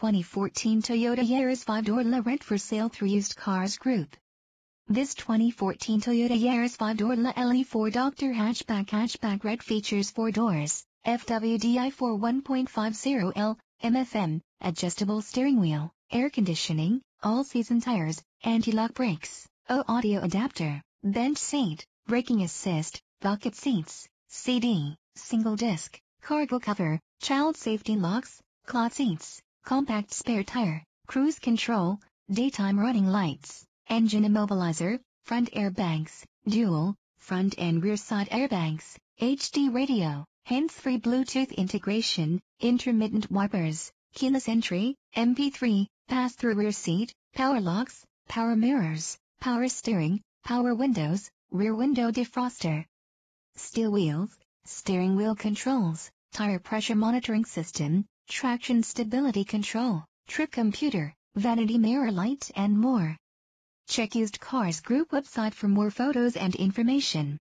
2014 Toyota Yaris 5-door LaRent for sale through Used Cars Group. This 2014 Toyota Yaris 5-door La LE4 Dr. Hatchback Hatchback Red features 4 doors, FWDI 4 1.50L, MFM, adjustable steering wheel, air conditioning, all-season tires, anti-lock brakes, O-audio adapter, bench seat, braking assist, bucket seats, CD, single disc, cargo cover, child safety locks, cloth seats, compact spare tire, cruise control, daytime running lights, engine immobilizer, front airbags, dual, front and rear side airbags, HD radio, hands-free Bluetooth integration, intermittent wipers, keyless entry, MP3, pass-through rear seat, power locks, power mirrors, power steering, power windows, rear window defroster, steel wheels, steering wheel controls, tire pressure monitoring system, traction stability control, trip computer, vanity mirror light and more. Check Used Cars Group website for more photos and information.